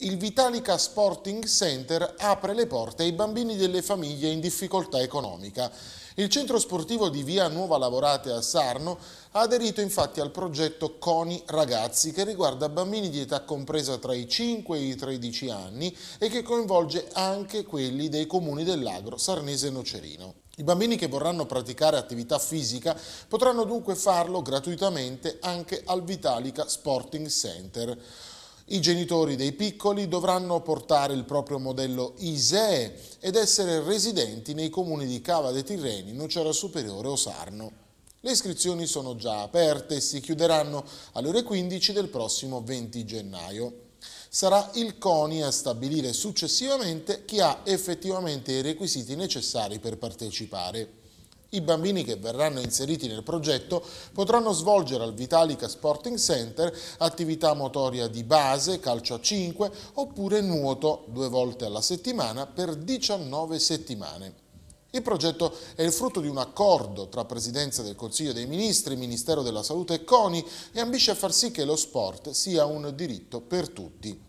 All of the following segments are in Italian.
il Vitalica Sporting Center apre le porte ai bambini delle famiglie in difficoltà economica. Il centro sportivo di Via Nuova Lavorate a Sarno ha aderito infatti al progetto CONI Ragazzi che riguarda bambini di età compresa tra i 5 e i 13 anni e che coinvolge anche quelli dei comuni dell'Agro, Sarnese e Nocerino. I bambini che vorranno praticare attività fisica potranno dunque farlo gratuitamente anche al Vitalica Sporting Center. I genitori dei piccoli dovranno portare il proprio modello ISEE ed essere residenti nei comuni di Cava dei Tirreni, Nocera Superiore o Sarno. Le iscrizioni sono già aperte e si chiuderanno alle ore 15 del prossimo 20 gennaio. Sarà il CONI a stabilire successivamente chi ha effettivamente i requisiti necessari per partecipare. I bambini che verranno inseriti nel progetto potranno svolgere al Vitalica Sporting Center attività motoria di base, calcio a 5 oppure nuoto due volte alla settimana per 19 settimane. Il progetto è il frutto di un accordo tra Presidenza del Consiglio dei Ministri, Ministero della Salute e CONI e ambisce a far sì che lo sport sia un diritto per tutti.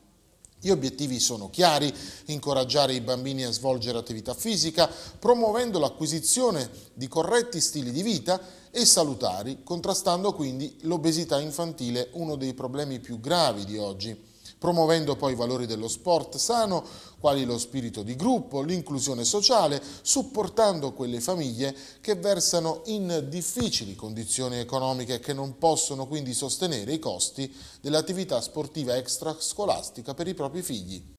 Gli obiettivi sono chiari, incoraggiare i bambini a svolgere attività fisica, promuovendo l'acquisizione di corretti stili di vita e salutari, contrastando quindi l'obesità infantile, uno dei problemi più gravi di oggi promuovendo poi i valori dello sport sano, quali lo spirito di gruppo, l'inclusione sociale, supportando quelle famiglie che versano in difficili condizioni economiche e che non possono quindi sostenere i costi dell'attività sportiva extrascolastica per i propri figli.